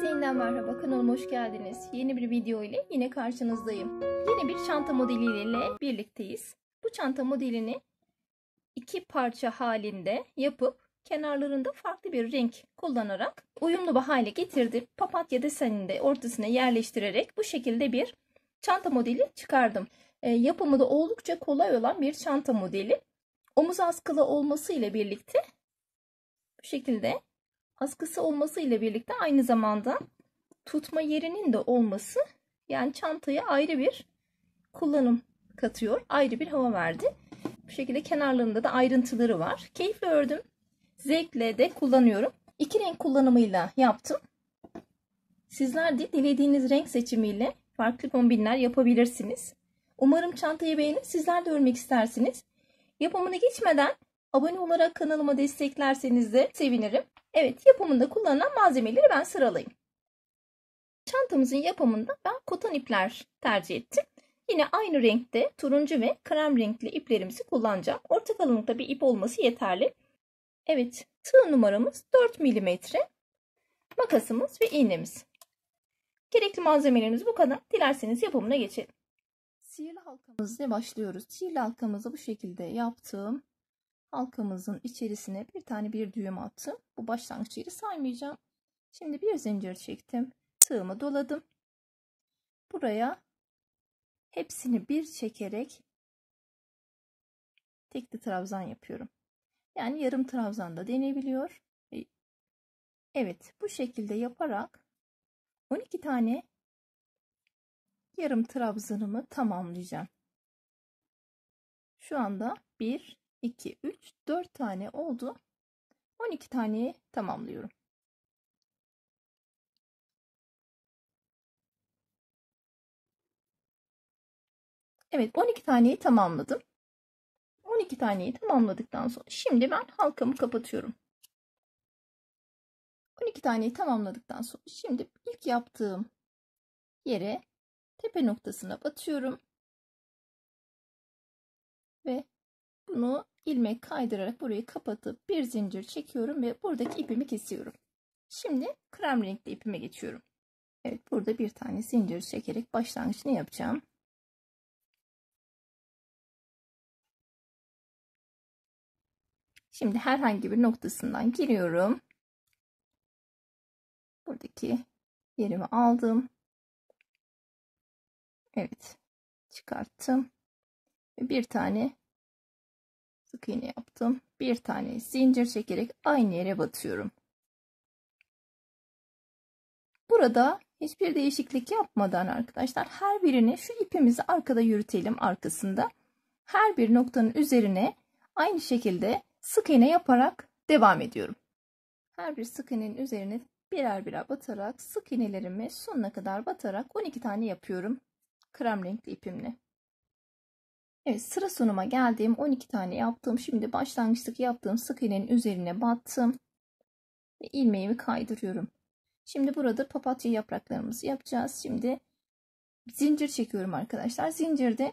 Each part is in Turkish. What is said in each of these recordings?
Herkese yeniden merhaba kanalıma hoş geldiniz. Yeni bir video ile yine karşınızdayım. Yeni bir çanta modeliyle birlikteyiz. Bu çanta modelini iki parça halinde yapıp kenarlarında farklı bir renk kullanarak uyumlu bir hale getirdim. Papatya desenini de ortasına yerleştirerek bu şekilde bir çanta modeli çıkardım. E, yapımı da oldukça kolay olan bir çanta modeli. Omuz askılı olması ile birlikte bu şekilde askısı olması ile birlikte aynı zamanda tutma yerinin de olması yani çantaya ayrı bir kullanım katıyor. Ayrı bir hava verdi. Bu şekilde kenarlarında da ayrıntıları var. Keyifle ördüm. Zevkle de kullanıyorum. İki renk kullanımıyla yaptım. Sizler de dilediğiniz renk seçimiyle farklı kombinler yapabilirsiniz. Umarım çantayı beğenip sizler de örmek istersiniz. Yapımını geçmeden abone olarak kanalıma desteklerseniz de sevinirim. Evet yapımında kullanılan malzemeleri ben sıralayayım. Çantamızın yapımında ben koton ipler tercih ettim. Yine aynı renkte turuncu ve krem renkli iplerimizi kullanacağım. Orta kalınlıkta bir ip olması yeterli. Evet tığ numaramız 4 mm. Makasımız ve iğnemiz. Gerekli malzemelerimiz bu kadar. Dilerseniz yapımına geçelim. Sihirli halkamızla başlıyoruz. Sihirli halkamızı bu şekilde yaptım halkamızın içerisine bir tane bir düğüm attım. Bu başlangıç yeri saymayacağım. Şimdi bir zincir çektim. Tığımı doladım. Buraya hepsini bir çekerek tekli trabzan yapıyorum. Yani yarım trabzan da denebiliyor. E, evet bu şekilde yaparak 12 tane yarım trabzanımı tamamlayacağım. Şu anda 1 2, 3, 4 tane oldu. 12 taneyi tamamlıyorum. Evet 12 taneyi tamamladım. 12 taneyi tamamladıktan sonra şimdi ben halkamı kapatıyorum. 12 taneyi tamamladıktan sonra şimdi ilk yaptığım yere tepe noktasına batıyorum. Bunu ilmek kaydırarak burayı kapatıp bir zincir çekiyorum ve buradaki ipimi kesiyorum. Şimdi krem renkli ipime geçiyorum. Evet burada bir tane zincir çekerek başlangıcını yapacağım. Şimdi herhangi bir noktasından giriyorum. Buradaki yerimi aldım. Evet çıkarttım. Bir tane sık iğne yaptım. Bir tane zincir çekerek aynı yere batıyorum. Burada hiçbir değişiklik yapmadan arkadaşlar her birini şu ipimizi arkada yürütelim arkasında. Her bir noktanın üzerine aynı şekilde sık iğne yaparak devam ediyorum. Her bir sık iğnenin üzerine birer birer batarak sık iğnelerimi sonuna kadar batarak 12 tane yapıyorum krem renkli ipimle. Evet sıra sonuma geldim. 12 tane yaptım. Şimdi başlangıçtaki yaptığım sık iğnenin üzerine battım. Ve ilmeğimi kaydırıyorum. Şimdi burada papatya yapraklarımızı yapacağız. Şimdi zincir çekiyorum arkadaşlar. Zincirde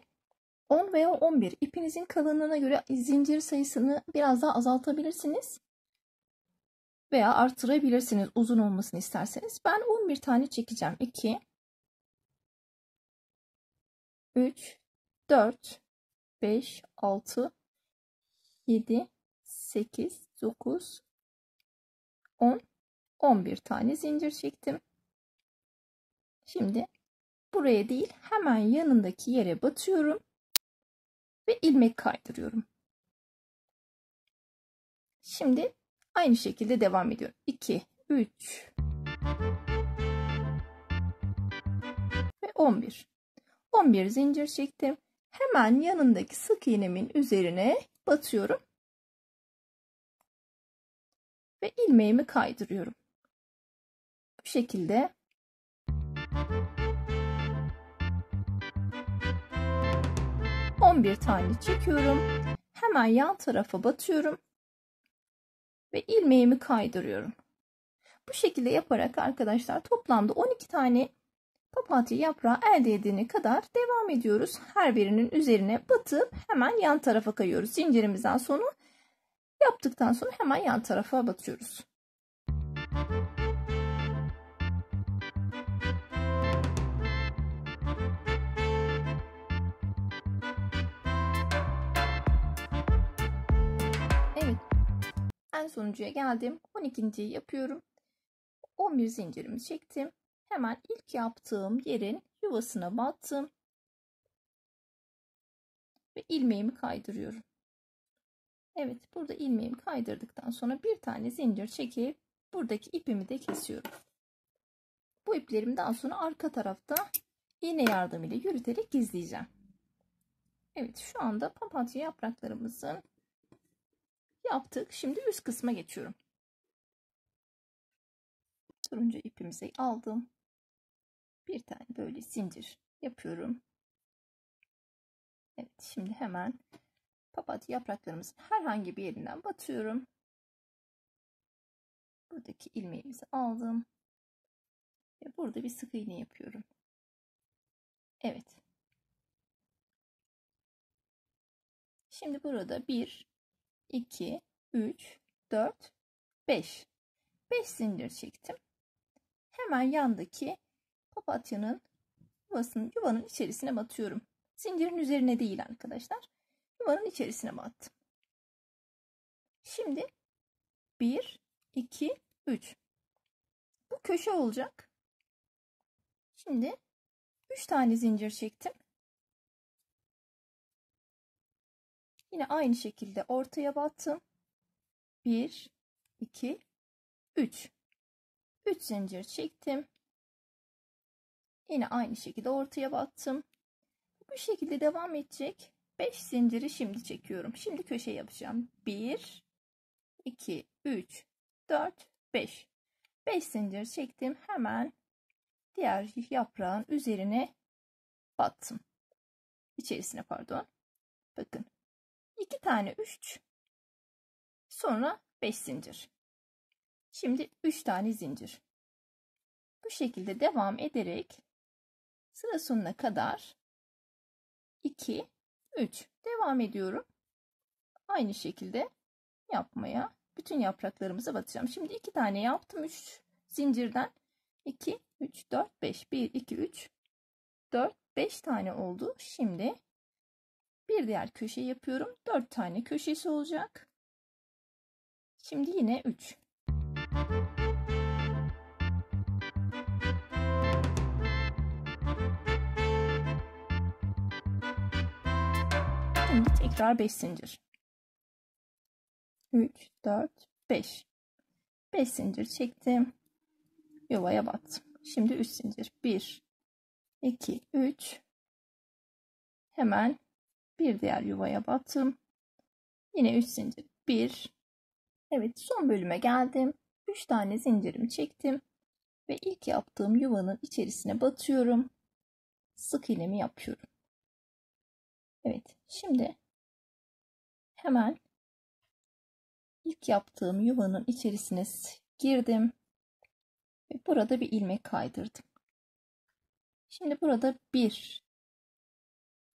10 veya 11 ipinizin kalınlığına göre zincir sayısını biraz daha azaltabilirsiniz. Veya artırabilirsiniz uzun olmasını isterseniz. Ben 11 tane çekeceğim. 2 3 4 beş, altı, yedi, sekiz, dokuz, on, on bir tane zincir çektim. Şimdi buraya değil hemen yanındaki yere batıyorum ve ilmek kaydırıyorum. Şimdi aynı şekilde devam ediyorum. 2, 3 ve 11. 11 zincir çektim. Hemen yanındaki sık iğnemin üzerine batıyorum. Ve ilmeğimi kaydırıyorum. Bu şekilde bir tane çekiyorum. Hemen yan tarafa batıyorum. Ve ilmeğimi kaydırıyorum. Bu şekilde yaparak arkadaşlar toplamda 12 tane papatya yaprağı elde edene kadar devam ediyoruz. Her birinin üzerine batıp hemen yan tarafa kayıyoruz. Zincirimizden sonu yaptıktan sonra hemen yan tarafa batıyoruz. Evet. En sonuncuya geldim. 12. yapıyorum. 11 zincirimi çektim hemen ilk yaptığım yerin yuvasına battım ve ilmeğimi kaydırıyorum. Evet burada ilmeğimi kaydırdıktan sonra bir tane zincir çekip buradaki ipimi de kesiyorum. Bu iplerimi daha sonra arka tarafta iğne yardımıyla yürüterek gizleyeceğim. Evet şu anda papatya yapraklarımızın yaptık. Şimdi üst kısma geçiyorum. Turuncu ipimizi aldım bir tane böyle zincir yapıyorum. Evet şimdi hemen papatya yapraklarımızın herhangi bir yerinden batıyorum. Buradaki ilmeğimizi aldım. Ve burada bir sık iğne yapıyorum. Evet. Şimdi burada 1, 2, 3, 4, 5. 5 zincir çektim. Hemen yandaki papatyanın yuvasının, yuvanın içerisine batıyorum. Zincirin üzerine değil arkadaşlar. Yuvanın içerisine battım. Şimdi 1, 2, 3. Bu köşe olacak. Şimdi 3 tane zincir çektim. Yine aynı şekilde ortaya battım. 1, 2, 3. 3 zincir çektim. Yine aynı şekilde ortaya battım. Bu şekilde devam edecek. 5 zinciri şimdi çekiyorum. Şimdi köşe yapacağım. 1 2 3 4 5. 5 zincir çektim. Hemen diğer yaprağın üzerine battım. İçerisine pardon. Bakın. 2 tane 3 sonra 5 zincir. Şimdi 3 tane zincir. Bu şekilde devam ederek Sıra sonuna kadar 2, 3 devam ediyorum. Aynı şekilde yapmaya bütün yapraklarımızı batacağım. Şimdi iki tane yaptım. 3 zincirden 2, 3, 4, 5, 1, 2, 3, 4, 5 tane oldu. Şimdi bir diğer köşe yapıyorum. 4 tane köşesi olacak. Şimdi yine 3. Tekrar 5 zincir. 3, 4, 5. 5 zincir çektim. Yuvaya battım. Şimdi 3 zincir. 1, 2, 3. Hemen bir diğer yuvaya battım. Yine 3 zincir. 1. Evet son bölüme geldim. 3 tane zincirimi çektim. Ve ilk yaptığım yuvanın içerisine batıyorum. Sık iğnemi yapıyorum. Evet şimdi hemen ilk yaptığım yuvanın içerisine girdim ve burada bir ilmek kaydırdım. Şimdi burada 1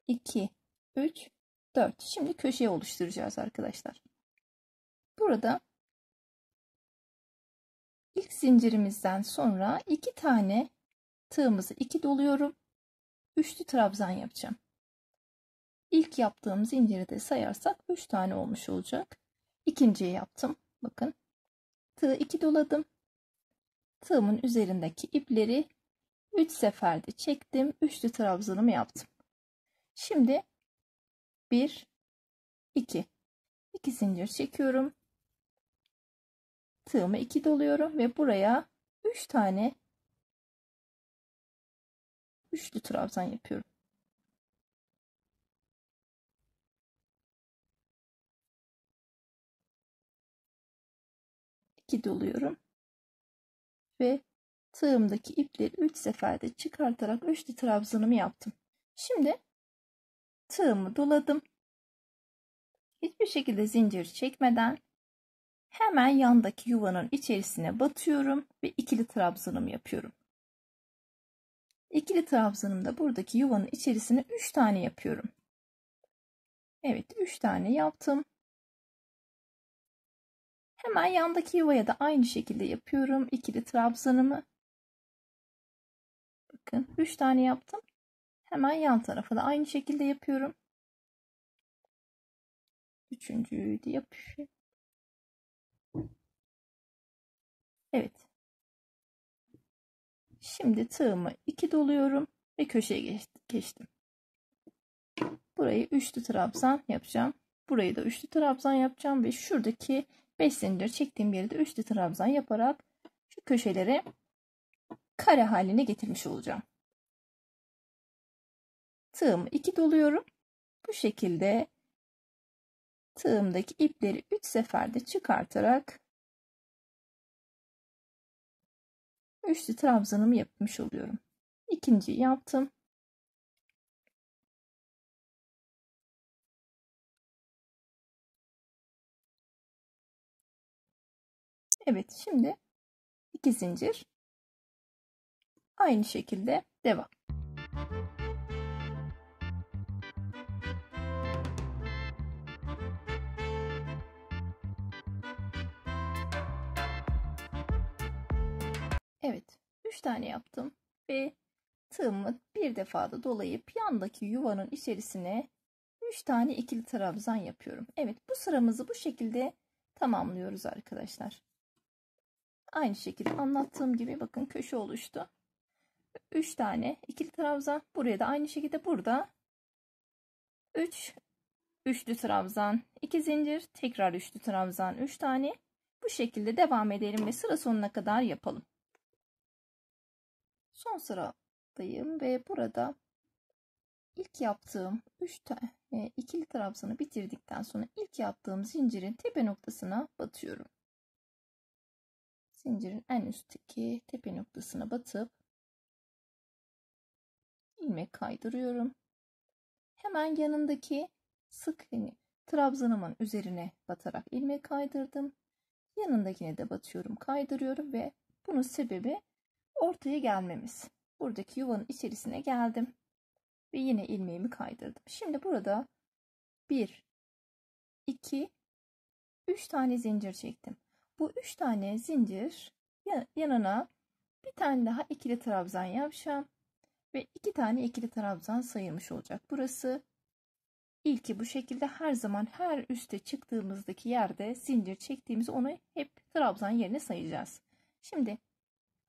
2 3 4. Şimdi köşe oluşturacağız arkadaşlar. Burada ilk zincirimizden sonra iki tane tığımızı iki doluyorum. Üçlü trabzan yapacağım. İlk yaptığım zinciri de sayarsak 3 tane olmuş olacak. İkinciyi yaptım. Bakın. Tığ 2 doladım. Tığımın üzerindeki ipleri 3 seferde çektim. Üçlü trabzanımı yaptım. Şimdi 1 2 2 zincir çekiyorum. Tığımı 2 doluyorum ve buraya 3 tane üçlü trabzan yapıyorum. 2 doluyorum. Ve tığımdaki ipleri 3 seferde çıkartarak üçlü trabzanımı yaptım. Şimdi tığımı doladım. Hiçbir şekilde zincir çekmeden hemen yandaki yuvanın içerisine batıyorum ve ikili trabzanımı yapıyorum. İkili trabzanımda buradaki yuvanın içerisine 3 tane yapıyorum. Evet 3 tane yaptım. Hemen yandaki yuvaya da aynı şekilde yapıyorum. İkili trabzanımı. Bakın 3 tane yaptım. Hemen yan tarafa da aynı şekilde yapıyorum. Üçüncüyü de yapıyorum. Evet. Şimdi tığımı 2 doluyorum ve köşeye geçtim. Burayı üçlü trabzan yapacağım. Burayı da üçlü trabzan yapacağım ve şuradaki 5 zincir çektiğim yere de üçlü trabzan yaparak şu köşeleri kare haline getirmiş olacağım. Tığımı 2 doluyorum. Bu şekilde tığımdaki ipleri 3 seferde çıkartarak üçlü trabzanımı yapmış oluyorum. İkinciyi yaptım. Evet şimdi iki zincir. Aynı şekilde devam. Evet 3 tane yaptım ve tığımı bir defada dolayıp yandaki yuvanın içerisine 3 tane ikili trabzan yapıyorum. Evet bu sıramızı bu şekilde tamamlıyoruz arkadaşlar. Aynı şekilde anlattığım gibi bakın köşe oluştu. 3 tane ikili trabzan. Buraya da aynı şekilde burada 3 üçlü trabzan, 2 zincir, tekrar üçlü trabzan 3 üç tane. Bu şekilde devam edelim ve sıra sonuna kadar yapalım. Son sıradayım ve burada ilk yaptığım 3 tane ikili trabzanı bitirdikten sonra ilk yaptığım zincirin tepe noktasına batıyorum zincirin en üstteki tepe noktasına batıp ilmek kaydırıyorum. Hemen yanındaki sık hani trabzanımın üzerine batarak ilmek kaydırdım. Yanındakine de batıyorum, kaydırıyorum ve bunun sebebi ortaya gelmemiz. Buradaki yuvanın içerisine geldim ve yine ilmeğimi kaydırdım. Şimdi burada 1 2 3 tane zincir çektim bu üç tane zincir yanına bir tane daha ikili trabzan yapacağım ve iki tane ikili trabzan sayılmış olacak. Burası ilki bu şekilde her zaman her üste çıktığımızdaki yerde zincir çektiğimiz onu hep trabzan yerine sayacağız. Şimdi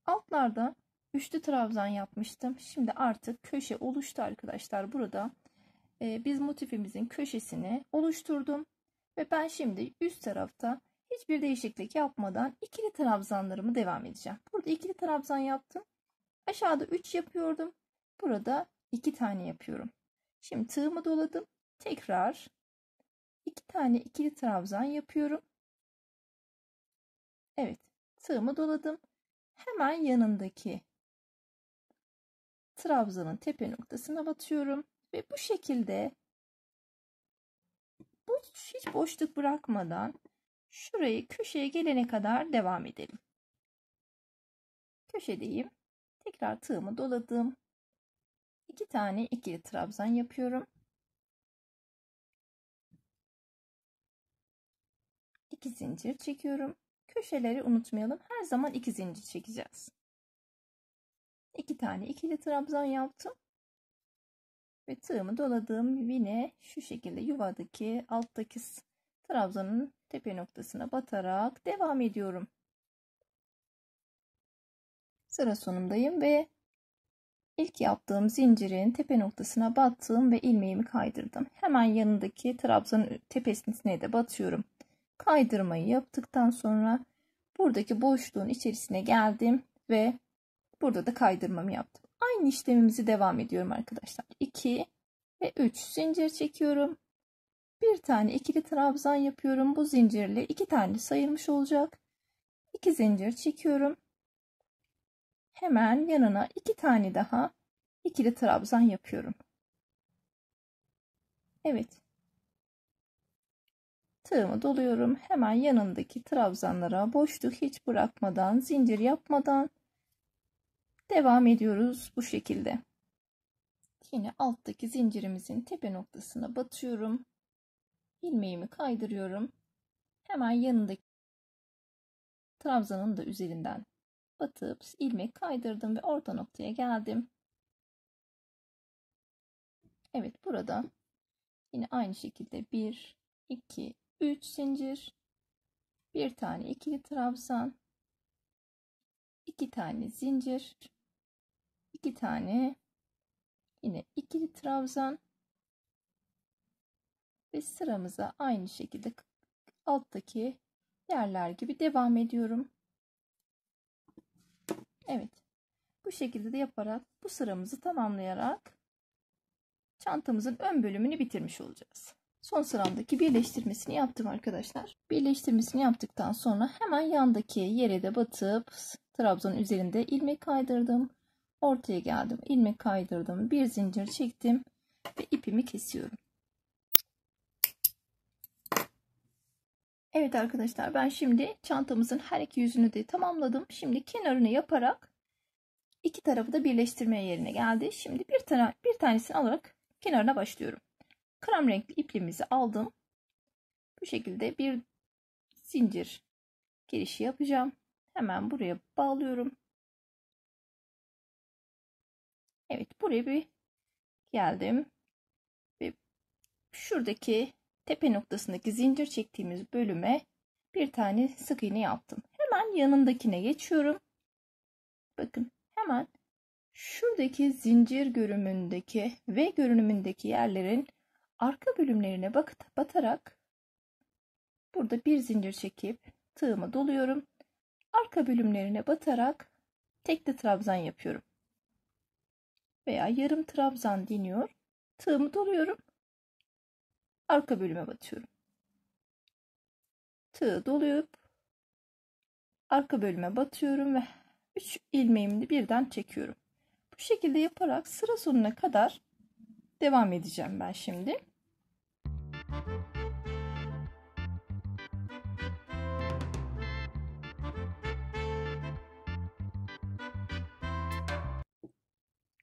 altlarda üçlü trabzan yapmıştım. Şimdi artık köşe oluştu arkadaşlar. Burada e, biz motifimizin köşesini oluşturdum ve ben şimdi üst tarafta hiçbir değişiklik yapmadan ikili trabzanlarımı devam edeceğim. Burada ikili trabzan yaptım. Aşağıda 3 yapıyordum. Burada 2 tane yapıyorum. Şimdi tığımı doladım. Tekrar 2 tane ikili trabzan yapıyorum. Evet, tığımı doladım. Hemen yanındaki trabzanın tepe noktasına batıyorum ve bu şekilde hiç boşluk bırakmadan Şurayı köşeye gelene kadar devam edelim. Köşedeyim. Tekrar tığımı doladım. 2 tane ikili trabzan yapıyorum. İki zincir çekiyorum. Köşeleri unutmayalım. Her zaman iki zincir çekeceğiz. İki tane ikili trabzan yaptım. Ve tığımı doladığım yine şu şekilde yuvadaki alttaki trabzanın tepe noktasına batarak devam ediyorum. Sıra sonundayım ve ilk yaptığım zincirin tepe noktasına battım ve ilmeğimi kaydırdım. Hemen yanındaki trabzanın tepesine de batıyorum. Kaydırmayı yaptıktan sonra buradaki boşluğun içerisine geldim ve burada da kaydırmamı yaptım. Aynı işlemimizi devam ediyorum arkadaşlar. 2 ve 3 zincir çekiyorum bir tane ikili trabzan yapıyorum. Bu zincirle iki tane sayılmış olacak. İki zincir çekiyorum. Hemen yanına iki tane daha ikili trabzan yapıyorum. Evet. Tığımı doluyorum. Hemen yanındaki trabzanlara boşluk hiç bırakmadan, zincir yapmadan devam ediyoruz bu şekilde. Yine alttaki zincirimizin tepe noktasına batıyorum ilmeğimi kaydırıyorum. Hemen yanındaki trabzanın da üzerinden batıp ilmek kaydırdım ve orta noktaya geldim. Evet burada yine aynı şekilde 1, 2, 3 zincir, bir tane ikili trabzan, iki tane zincir, iki tane yine ikili trabzan ve sıramıza aynı şekilde alttaki yerler gibi devam ediyorum. Evet. Bu şekilde de yaparak bu sıramızı tamamlayarak çantamızın ön bölümünü bitirmiş olacağız. Son sıramdaki birleştirmesini yaptım arkadaşlar. Birleştirmesini yaptıktan sonra hemen yandaki yere de batıp trabzanın üzerinde ilmek kaydırdım. Ortaya geldim. ilmek kaydırdım. Bir zincir çektim ve ipimi kesiyorum. Evet arkadaşlar ben şimdi çantamızın her iki yüzünü de tamamladım. Şimdi kenarını yaparak iki tarafı da birleştirmeye yerine geldi. Şimdi bir, tane, bir tanesini alarak kenarına başlıyorum. Krem renkli iplimizi aldım. Bu şekilde bir zincir girişi yapacağım. Hemen buraya bağlıyorum. Evet buraya bir geldim. Ve şuradaki tepe noktasındaki zincir çektiğimiz bölüme bir tane sık iğne yaptım. Hemen yanındakine geçiyorum. Bakın hemen şuradaki zincir görünümündeki V görünümündeki yerlerin arka bölümlerine bakıp batarak burada bir zincir çekip tığımı doluyorum. Arka bölümlerine batarak tekli trabzan yapıyorum. Veya yarım trabzan deniyor. Tığımı doluyorum arka bölüme batıyorum. Tığı doluyup arka bölüme batıyorum ve 3 ilmeğimi birden çekiyorum. Bu şekilde yaparak sıra sonuna kadar devam edeceğim ben şimdi.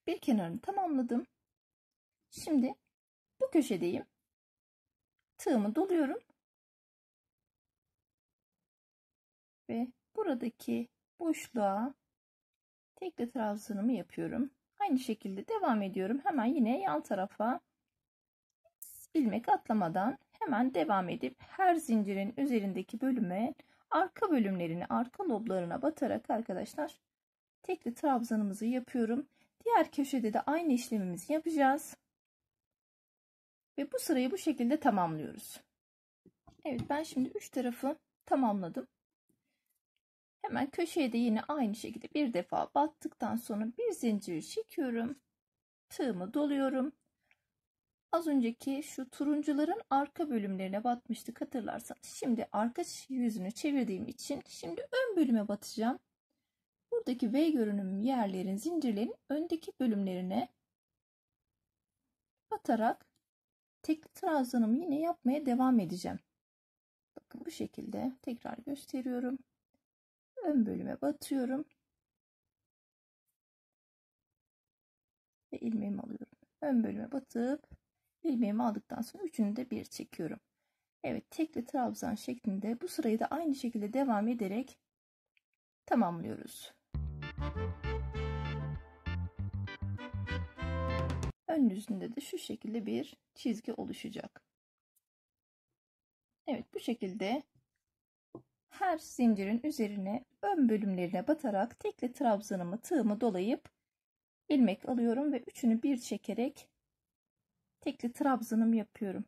Bir kenarını tamamladım. Şimdi bu köşedeyim tığımı doluyorum. Ve buradaki boşluğa tekli trabzanımı yapıyorum. Aynı şekilde devam ediyorum. Hemen yine yan tarafa ilmek atlamadan hemen devam edip her zincirin üzerindeki bölüme arka bölümlerini arka loblarına batarak arkadaşlar tekli trabzanımızı yapıyorum. Diğer köşede de aynı işlemimizi yapacağız. Ve bu sırayı bu şekilde tamamlıyoruz. Evet ben şimdi üç tarafı tamamladım. Hemen köşeye de yine aynı şekilde bir defa battıktan sonra bir zincir çekiyorum. Tığımı doluyorum. Az önceki şu turuncuların arka bölümlerine batmıştık hatırlarsanız. Şimdi arka yüzünü çevirdiğim için şimdi ön bölüme batacağım. Buradaki V görünümlü yerlerin zincirlerin öndeki bölümlerine batarak tekli trabzanımı yine yapmaya devam edeceğim. Bakın bu şekilde tekrar gösteriyorum. Ön bölüme batıyorum. Ve ilmeğimi alıyorum. Ön bölüme batıp ilmeğimi aldıktan sonra üçünü de bir çekiyorum. Evet tekli trabzan şeklinde bu sırayı da aynı şekilde devam ederek tamamlıyoruz. Müzik Ön yüzünde de şu şekilde bir çizgi oluşacak. Evet bu şekilde her zincirin üzerine ön bölümlerine batarak tekli trabzanımı tığımı dolayıp ilmek alıyorum ve üçünü bir çekerek tekli trabzanımı yapıyorum.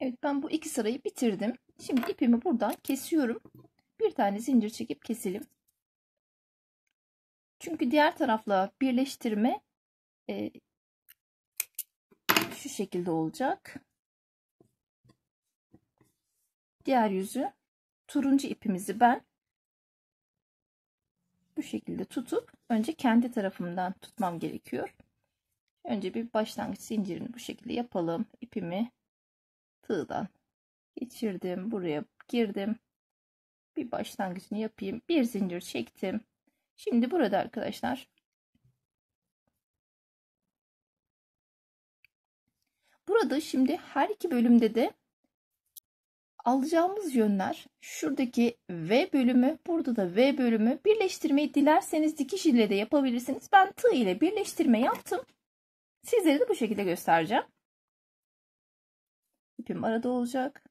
Evet ben bu iki sırayı bitirdim. Şimdi ipimi buradan kesiyorum. Bir tane zincir çekip keselim. Çünkü diğer tarafla birleştirme e, şu şekilde olacak. Diğer yüzü turuncu ipimizi ben bu şekilde tutup önce kendi tarafımdan tutmam gerekiyor. Önce bir başlangıç zincirini bu şekilde yapalım. İpimi tığdan geçirdim. Buraya girdim. Bir başlangıcını yapayım. Bir zincir çektim. Şimdi burada arkadaşlar Burada şimdi her iki bölümde de alacağımız yönler şuradaki V bölümü burada da V bölümü birleştirmeyi dilerseniz dikiş ile de yapabilirsiniz. Ben tığ ile birleştirme yaptım. Sizlere de bu şekilde göstereceğim. İpim arada olacak.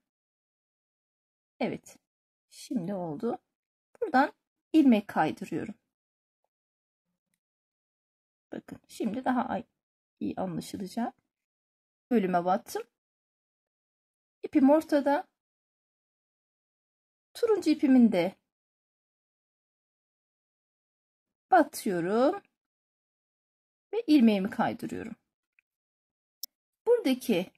Evet. Şimdi oldu. Buradan ilmek kaydırıyorum. Bakın şimdi daha iyi anlaşılacak bölüme battım. İpim ortada. Turuncu ipimin de batıyorum ve ilmeğimi kaydırıyorum. Buradaki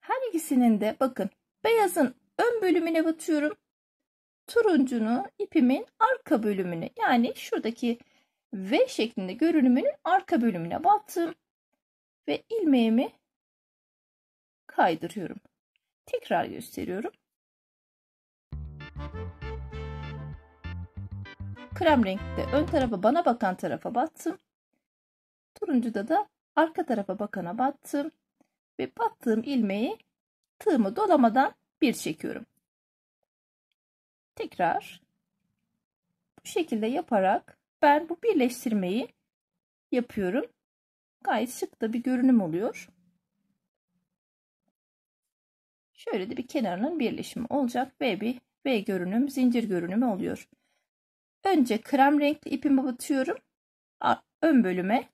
her ikisinin de bakın beyazın ön bölümüne batıyorum. Turuncunu ipimin arka bölümüne yani şuradaki V şeklinde görünümünün arka bölümüne battım ve ilmeğimi kaydırıyorum. Tekrar gösteriyorum. Krem renkte ön tarafa bana bakan tarafa battım. Turuncuda da arka tarafa bakana battım. Ve battığım ilmeği tığımı dolamadan bir çekiyorum. Tekrar bu şekilde yaparak ben bu birleştirmeyi yapıyorum. Gayet şık da bir görünüm oluyor. Şöyle de bir kenarının birleşimi olacak ve bir V görünüm, zincir görünümü oluyor. Önce krem renkli ipimi batıyorum. Ön bölüme.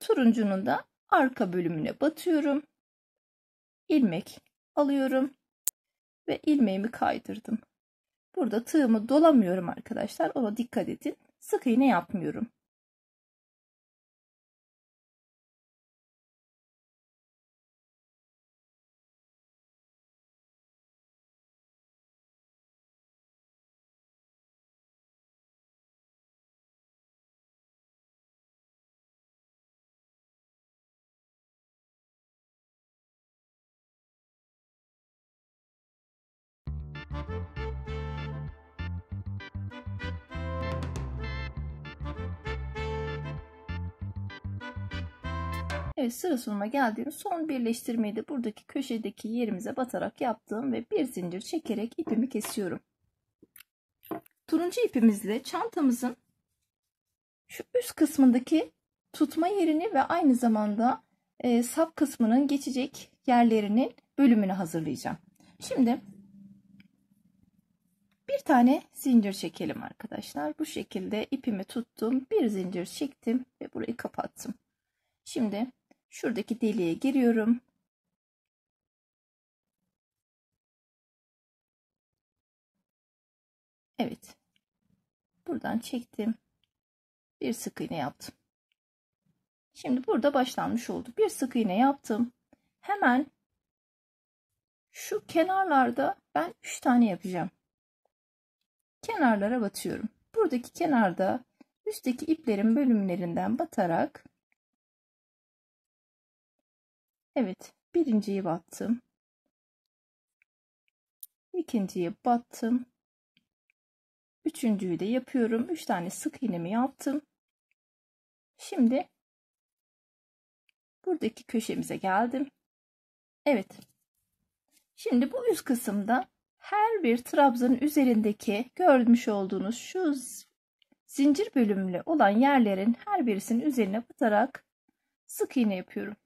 Turuncunun da arka bölümüne batıyorum. ilmek alıyorum ve ilmeğimi kaydırdım. Burada tığımı dolamıyorum arkadaşlar. Ona dikkat edin. Sık iğne yapmıyorum. Evet sıra sonuma geldiğim son birleştirmeyi de buradaki köşedeki yerimize batarak yaptım ve bir zincir çekerek ipimi kesiyorum. Turuncu ipimizle çantamızın şu üst kısmındaki tutma yerini ve aynı zamanda e, sap kısmının geçecek yerlerinin bölümünü hazırlayacağım. Şimdi bir tane zincir çekelim arkadaşlar. Bu şekilde ipimi tuttum. Bir zincir çektim ve burayı kapattım. Şimdi Şuradaki deliğe giriyorum. Evet. Buradan çektim. Bir sık iğne yaptım. Şimdi burada başlanmış oldu. Bir sık iğne yaptım. Hemen şu kenarlarda ben 3 tane yapacağım. Kenarlara batıyorum. Buradaki kenarda üstteki iplerin bölümlerinden batarak Evet, birinciyi battım. İkinciyi battım. Üçüncüyü de yapıyorum. Üç tane sık iğnemi yaptım. Şimdi buradaki köşemize geldim. Evet. Şimdi bu üst kısımda her bir trabzanın üzerindeki görmüş olduğunuz şu zincir bölümlü olan yerlerin her birisinin üzerine batarak sık iğne yapıyorum.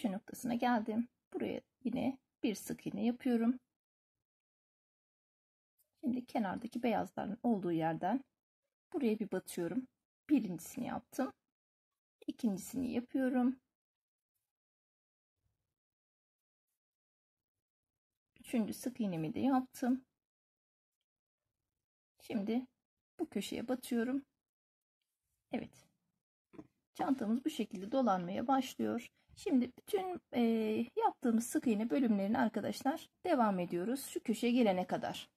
köşe noktasına geldim. Buraya yine bir sık iğne yapıyorum. Şimdi kenardaki beyazların olduğu yerden buraya bir batıyorum. Birincisini yaptım. İkincisini yapıyorum. Üçüncü sık iğnemi de yaptım. Şimdi bu köşeye batıyorum. Evet. Çantamız bu şekilde dolanmaya başlıyor. Şimdi bütün e, yaptığımız sık iğne bölümlerini arkadaşlar devam ediyoruz. Şu köşe gelene kadar.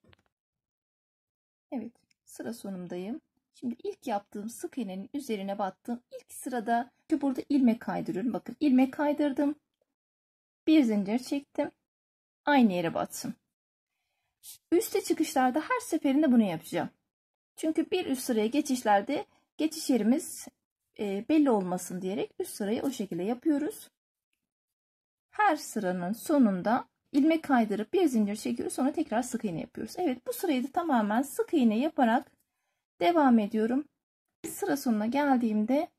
Evet sıra sonundayım. Şimdi ilk yaptığım sık iğnenin üzerine battım. İlk sırada ki burada ilmek kaydırıyorum. Bakın ilmek kaydırdım. Bir zincir çektim. Aynı yere battım. Üste çıkışlarda her seferinde bunu yapacağım. Çünkü bir üst sıraya geçişlerde geçiş yerimiz e, belli olmasın diyerek üst sırayı o şekilde yapıyoruz. Her sıranın sonunda ilmek kaydırıp bir zincir çekiyoruz sonra tekrar sık iğne yapıyoruz. Evet bu sırayı da tamamen sık iğne yaparak devam ediyorum. Sıra sonuna geldiğimde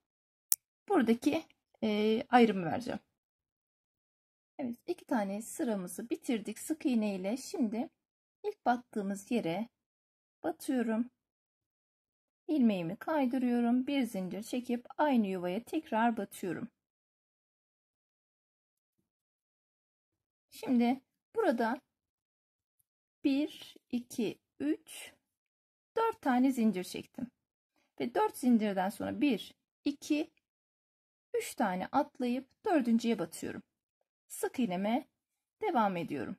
buradaki e, ayrımı vereceğim. Evet iki tane sıramızı bitirdik sık iğne ile. Şimdi ilk battığımız yere batıyorum ilmeğimi kaydırıyorum. Bir zincir çekip aynı yuvaya tekrar batıyorum. Şimdi burada 1, 2, 3, 4 tane zincir çektim. Ve 4 zincirden sonra 1, 2, 3 tane atlayıp dördüncüye batıyorum. Sık iğneme devam ediyorum.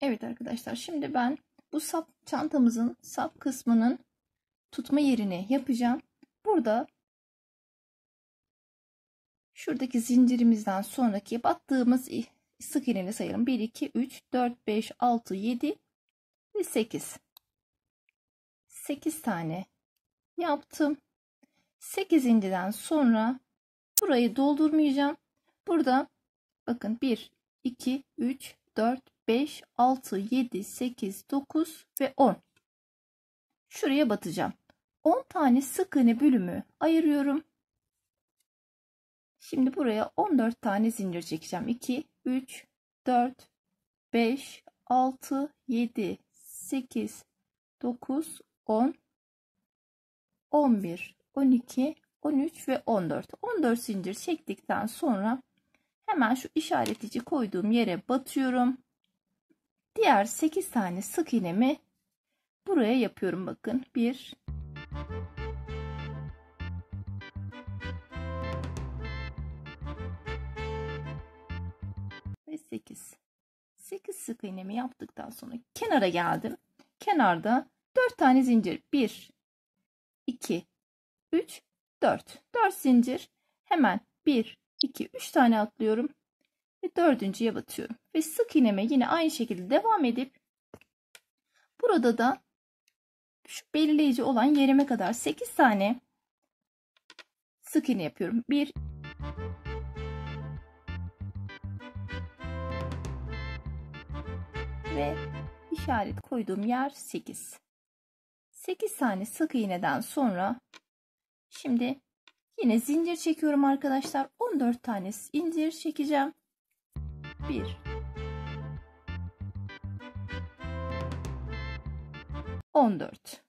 Evet arkadaşlar şimdi ben bu sap çantamızın sap kısmının tutma yerine yapacağım. Burada şuradaki zincirimizden sonraki battığımız sık iğneni sayalım. 1, 2, 3, 4, 5, 6, 7 ve 8. 8 tane yaptım. 8. inciden sonra burayı doldurmayacağım. Burada bakın 1, 2, 3, 4, 5, 6, 7, 8, 9 ve 10. Şuraya batacağım. 10 tane sık iğne bölümü ayırıyorum. Şimdi buraya 14 tane zincir çekeceğim. 2, 3, 4, 5, 6, 7, 8, 9, 10, 11, 12, 13 ve 14. 14 zincir çektikten sonra hemen şu işaretici koyduğum yere batıyorum. Diğer 8 tane sık iğnemi buraya yapıyorum bakın. 1 ve 8. 8 sık iğnemi yaptıktan sonra kenara geldim. Kenarda 4 tane zincir. 1, 2, 3, 4. 4 zincir. Hemen 1, 2, 3 tane atlıyorum. Ve dördüncüye batıyorum. Ve sık iğneme yine aynı şekilde devam edip burada da şu belirleyici olan yerime kadar 8 tane sık iğne yapıyorum. 1, ve işaret koyduğum yer 8. 8 tane sık iğneden sonra şimdi yine zincir çekiyorum arkadaşlar. 14 tane zincir çekeceğim. 1 14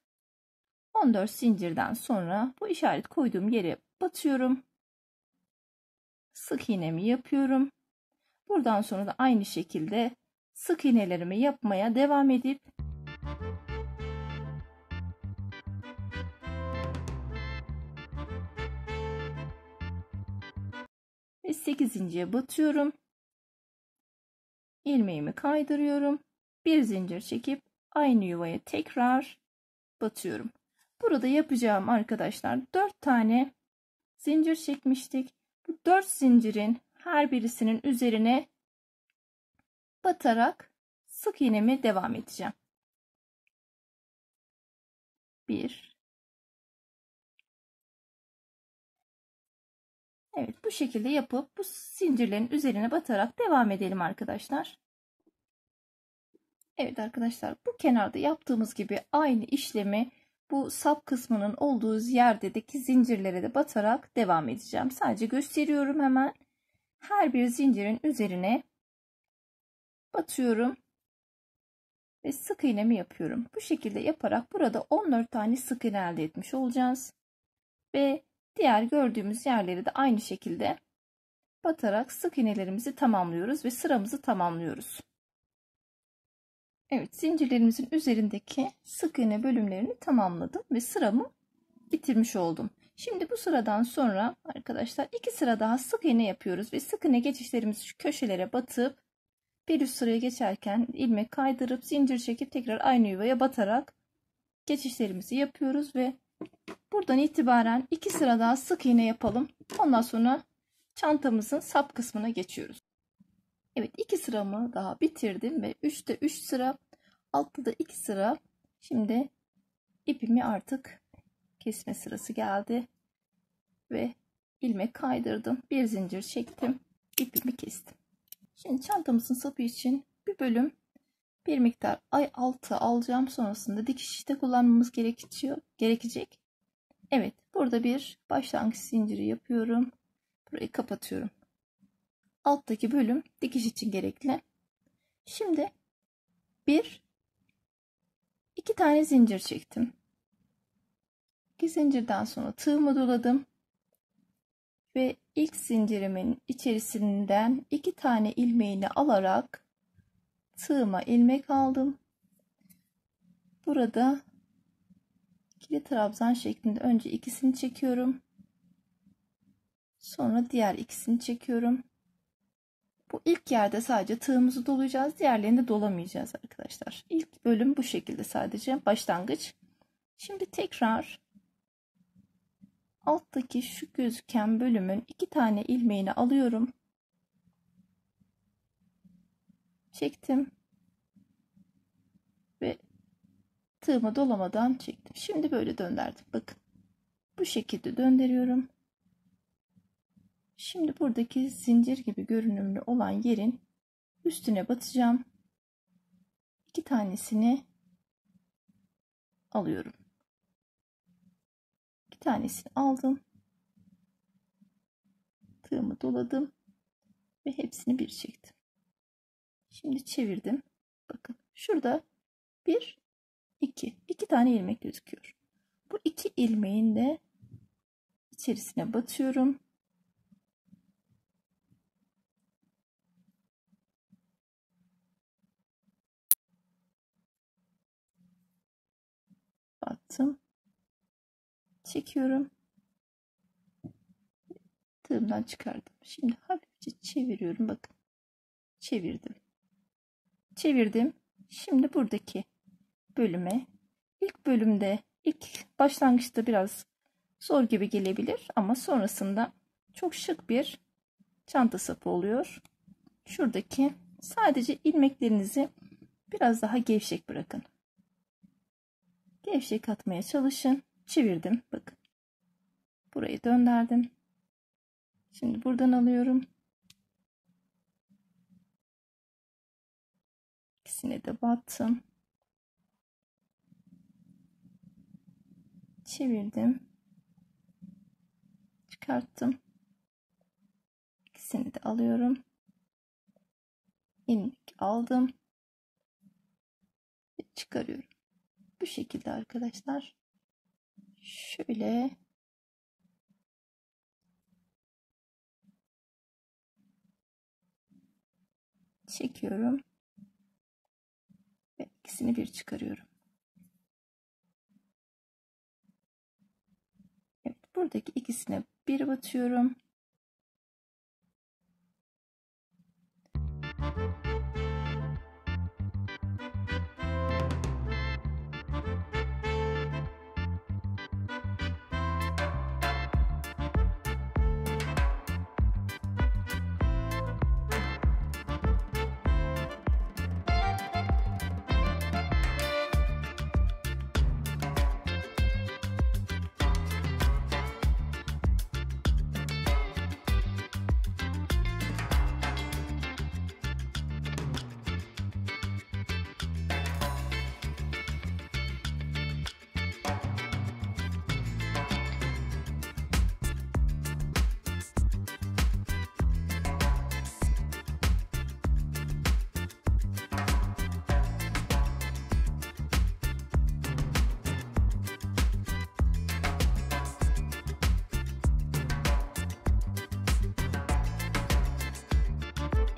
14 zincirden sonra bu işaret koyduğum yere batıyorum. Sık iğnemi yapıyorum. Buradan sonra da aynı şekilde sık iğnelerimi yapmaya devam edip ve 8.ye batıyorum. Ilmeğimi kaydırıyorum. Bir zincir çekip aynı yuvaya tekrar batıyorum. Burada yapacağım arkadaşlar 4 tane zincir çekmiştik. Bu 4 zincirin her birisinin üzerine batarak sık iğnemi devam edeceğim. 1 Evet bu şekilde yapıp bu zincirlerin üzerine batarak devam edelim arkadaşlar. Evet arkadaşlar bu kenarda yaptığımız gibi aynı işlemi bu sap kısmının olduğu yerdeki zincirlere de batarak devam edeceğim. Sadece gösteriyorum hemen. Her bir zincirin üzerine batıyorum ve sık iğnemi yapıyorum. Bu şekilde yaparak burada 14 tane sık iğne elde etmiş olacağız. Ve diğer gördüğümüz yerleri de aynı şekilde batarak sık iğnelerimizi tamamlıyoruz ve sıramızı tamamlıyoruz. Evet zincirlerimizin üzerindeki sık iğne bölümlerini tamamladım ve sıramı bitirmiş oldum. Şimdi bu sıradan sonra arkadaşlar iki sıra daha sık iğne yapıyoruz ve sık iğne geçişlerimizi şu köşelere batıp bir üst sıraya geçerken ilmek kaydırıp zincir çekip tekrar aynı yuvaya batarak geçişlerimizi yapıyoruz ve buradan itibaren iki sıra daha sık iğne yapalım. Ondan sonra çantamızın sap kısmına geçiyoruz. Evet iki sıramı daha bitirdim ve üçte üç sıra altta da iki sıra. Şimdi ipimi artık kesme sırası geldi ve ilmek kaydırdım. Bir zincir çektim. ipimi kestim. Şimdi çantamızın sapı için bir bölüm bir miktar ay altı alacağım sonrasında dikişte kullanmamız gerekiyor, gerekecek. Evet burada bir başlangıç zinciri yapıyorum. Burayı kapatıyorum. Alttaki bölüm dikiş için gerekli. Şimdi bir iki tane zincir çektim. İki zincirden sonra tığımı doladım ve ilk zincirimin içerisinden iki tane ilmeğini alarak tığıma ilmek aldım. Burada kilit trabzan şeklinde önce ikisini çekiyorum. Sonra diğer ikisini çekiyorum. Bu ilk yerde sadece tığımızı dolayacağız. Diğerlerini de dolamayacağız arkadaşlar. İlk bölüm bu şekilde sadece başlangıç. Şimdi tekrar alttaki şu gözüken bölümün iki tane ilmeğini alıyorum. Çektim. Ve tığımı dolamadan çektim. Şimdi böyle döndürdüm. Bakın. Bu şekilde döndürüyorum. Şimdi buradaki zincir gibi görünümlü olan yerin üstüne batacağım. İki tanesini alıyorum tanesini aldım. Tığımı doladım ve hepsini bir çektim. Şimdi çevirdim. Bakın şurada bir, iki. iki tane ilmek gözüküyor. Bu iki ilmeğin de içerisine batıyorum. Battım çekiyorum. Tığımdan çıkardım. Şimdi hafifçe çeviriyorum. Bakın. Çevirdim. Çevirdim. Şimdi buradaki bölüme ilk bölümde ilk başlangıçta biraz zor gibi gelebilir ama sonrasında çok şık bir çanta sapı oluyor. Şuradaki sadece ilmeklerinizi biraz daha gevşek bırakın. Gevşek atmaya çalışın çevirdim. Bakın. Burayı döndürdüm. Şimdi buradan alıyorum. İkisine de battım. Çevirdim. Çıkarttım. İkisini de alıyorum. İlmek aldım. Ve çıkarıyorum. Bu şekilde arkadaşlar şöyle çekiyorum ve ikisini bir çıkarıyorum. Evet, buradaki ikisine bir batıyorum.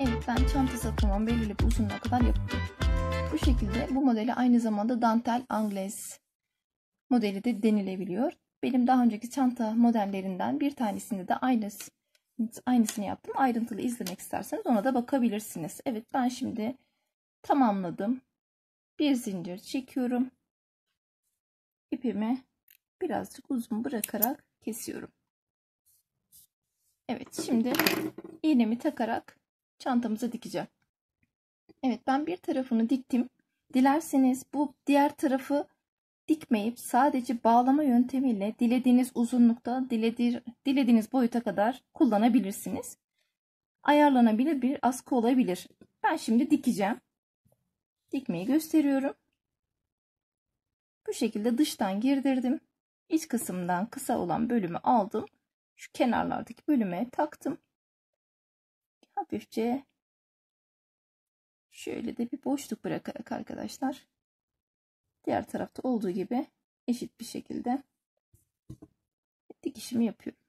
Evet ben çanta satırman belirli bir uzunluğa kadar yaptım. Bu şekilde bu modeli aynı zamanda dantel anglaise modeli de denilebiliyor. Benim daha önceki çanta modellerinden bir tanesinde de aynısı, aynısını yaptım. Ayrıntılı izlemek isterseniz ona da bakabilirsiniz. Evet ben şimdi tamamladım. Bir zincir çekiyorum. İpimi birazcık uzun bırakarak kesiyorum. Evet şimdi iğnemi takarak çantamıza dikeceğim. Evet ben bir tarafını diktim. Dilerseniz bu diğer tarafı dikmeyip sadece bağlama yöntemiyle dilediğiniz uzunlukta, dilediğiniz boyuta kadar kullanabilirsiniz. Ayarlanabilir bir askı olabilir. Ben şimdi dikeceğim. Dikmeyi gösteriyorum. Bu şekilde dıştan girdirdim. İç kısımdan kısa olan bölümü aldım. Şu kenarlardaki bölüme taktım hafifçe şöyle de bir boşluk bırakarak arkadaşlar diğer tarafta olduğu gibi eşit bir şekilde dikişimi yapıyorum.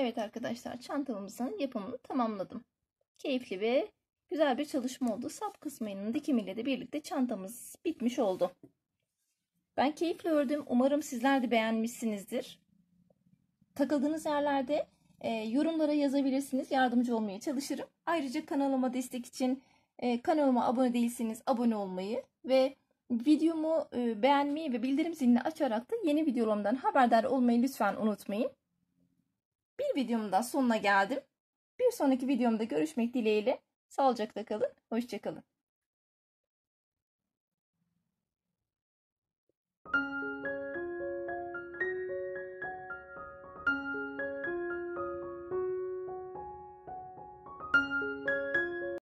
Evet arkadaşlar çantamızın yapımını tamamladım. Keyifli ve güzel bir çalışma oldu. Sap kısmının dikimiyle de birlikte çantamız bitmiş oldu. Ben keyifle ördüm. Umarım sizler de beğenmişsinizdir. Takıldığınız yerlerde e, yorumlara yazabilirsiniz. Yardımcı olmaya çalışırım. Ayrıca kanalıma destek için e, kanalıma abone değilseniz abone olmayı ve videomu e, beğenmeyi ve bildirim zilini açarak da yeni videolarımdan haberdar olmayı lütfen unutmayın. Bir videomun daha sonuna geldim. Bir sonraki videomda görüşmek dileğiyle. Sağlıcakla kalın, hoşçakalın.